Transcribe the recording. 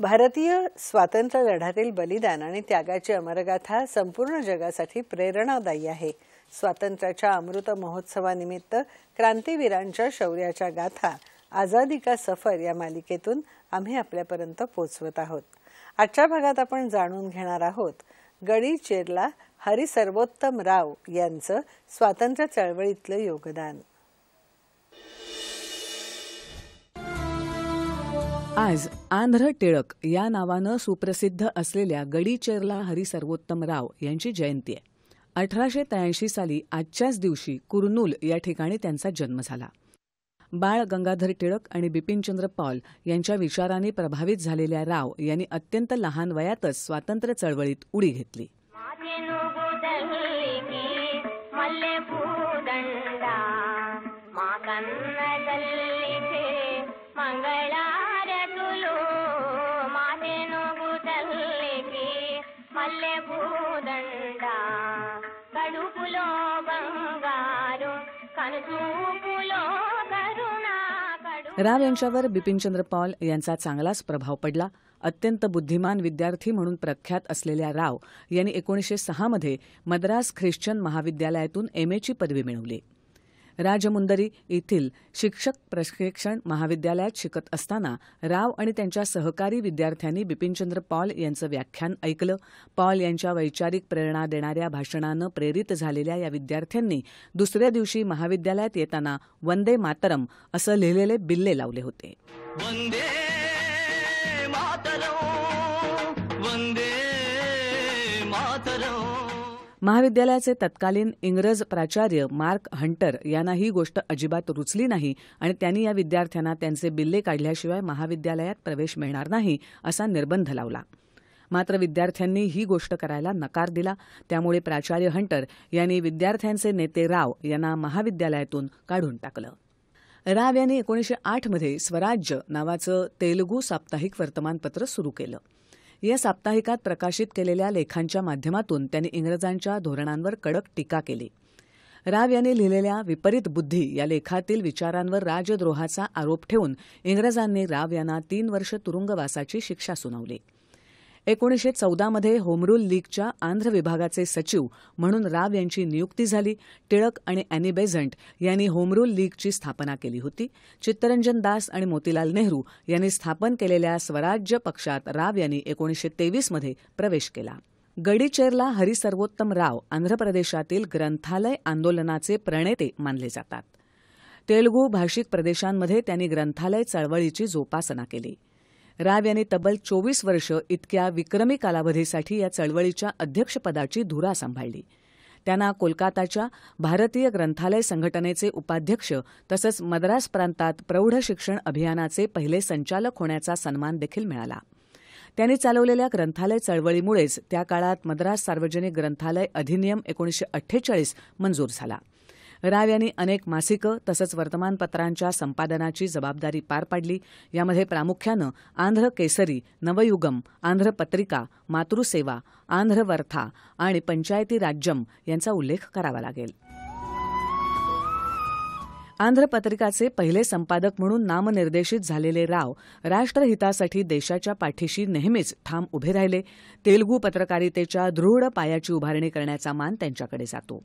भारतीय स्वातंत्र्य लढ्यातील बलिदान आणि त्यागाची अमरगाथा संपूर्ण जगासाठी प्रेरणादायी आहे स्वातंत्र्याच्या अमृत महोत्सवानिमित्त क्रांतीवीरांच्या शौर्याच्या गाथा आझादी का सफर या मालिकेतून आम्ही आपल्यापर्यंत पोचवत आहोत आजच्या भागात आपण जाणून घेणार आहोत गडी चेरला हरिसर्वोत्तम राव यांचं स्वातंत्र्य चळवळीतलं योगदान आज आंध्र टिळक या नावानं सुप्रसिद्ध असलेल्या गडीचेरला हरी सर्वोत्तम राव यांची जयंती आहे अठराशे त्र्याऐंशी साली आजच्याच दिवशी कुरनूल या ठिकाणी त्यांचा जन्म झाला बाळ गंगाधर टिळक आणि बिपिनचंद्र पॉल यांच्या विचारांनी प्रभावित झालेल्या राव यांनी अत्यंत लहान वयातच स्वातंत्र्य चळवळीत उडी घेतली मंगळा राव यांच्यावर बिपिनचंद्र पॉल यांचा चांगलाच प्रभाव पडला अत्यंत बुद्धिमान विद्यार्थी म्हणून प्रख्यात असलेल्या राव यांनी एकोणीसशे सहामध्ये मद्रास ख्रिश्चन महाविद्यालयातून एम एची पदवी मिळवली राजमुंदरी येथील शिक्षक प्रशिक्षण महाविद्यालयात शिकत असताना राव आणि त्यांच्या सहकारी विद्यार्थ्यांनी बिपिनचंद्र पॉल यांचं व्याख्यान ऐकलं पॉल यांच्या वैचारिक प्रेरणा देणाऱ्या भाषणानं प्रेरित झालेल्या या विद्यार्थ्यांनी दुसऱ्या दिवशी महाविद्यालयात येताना वंदे मातरम असं लिहिलेले बिल्ले लावले होते वंदे मातरम महाविद्यालयाचे तत्कालीन इंग्रज प्राचार्य मार्क हंटर यांना ही गोष्ट अजिबात रुचली नाही आणि त्यांनी या विद्यार्थ्यांना त्यांचे बिल्ले काढल्याशिवाय महाविद्यालयात प्रवेश मिळणार नाही असा निर्बंध लावला मात्र विद्यार्थ्यांनी ही गोष्ट करायला नकार दिला त्यामुळे प्राचार्य हंटर यांनी विद्यार्थ्यांचे नेते राव यांना महाविद्यालयातून काढून टाकलं राव यांनी एकोणीसशे आठमध्ये स्वराज्य नावाचं तेलुगू साप्ताहिक वर्तमानपत्र सुरू केलं या साप्ताहिकात प्रकाशित केलेल्या लेखांच्या माध्यमातून त्यांनी इंग्रजांच्या धोरणांवर कडक टीका केली राव यांनी लिहिलेल्या विपरीत बुद्धी या लेखातील विचारांवर राजद्रोहाचा आरोप ठेवून इंग्रजांनी राव यांना तीन वर्ष तुरुंगवासाची शिक्षा सुनावली एकोणीसशे चौदामध्ये होमरूल लीगच्या आंध्र विभागाचे सचिव म्हणून राव यांची नियुक्ती झाली टिळक आणि अॅनी बेझंट यांनी होमरूल लीगची स्थापना केली होती चित्तरंजन दास आणि मोतीलाल नेहरू यांनी स्थापन केलेल्या स्वराज्य पक्षात राव यांनी एकोणीसशे तेवीसमध्ये प्रवेश केला गडीचेरला हरिसर्वोत्तम राव आंध्र प्रदेशातील ग्रंथालय आंदोलनाचे प्रणेते मानले जातात तेलगू भाषिक प्रदेशांमध्ये त्यांनी ग्रंथालय चळवळीची जोपासना केली राव यांनी तब्बल चोवीस वर्ष इतक्या विक्रमी कालावधीसाठी या चळवळीच्या अध्यक्षपदाची धुरा सांभाळली त्यांना कोलकाताच्या भारतीय ग्रंथालय संघटनेचे उपाध्यक्ष तसंच मद्रास प्रांतात प्रौढ शिक्षण अभियानाचे पहिले संचालक होण्याचा सन्मान देखील मिळाला त्यांनी चालवलेल्या ग्रंथालय चळवळीमुळेच त्या काळात मद्रास सार्वजनिक ग्रंथालय अधिनियम एकोणीशे अठ्ठेचाळीस मंजूर झाला राव यांनी अनेक मासिकं तसंच वर्तमानपत्रांच्या संपादनाची जबाबदारी पार पाडली यामध्ये प्रामुख्यानं आंध्र केसरी नवयुगम आंध्र पत्रिका मातृसेवा आंध्र वर्था आणि पंचायती राज्यम यांचा उल्लेख करावा लागेल आंध्र पत्रिकाचे पहिले संपादक म्हणून नामनिर्देशित झालेले राव राष्ट्रहितासाठी देशाच्या पाठीशी नेहमीच ठाम उभे राहिले तेलुगू पत्रकारितेच्या दृढ पायाची उभारणी करण्याचा मान त्यांच्याकडे जातो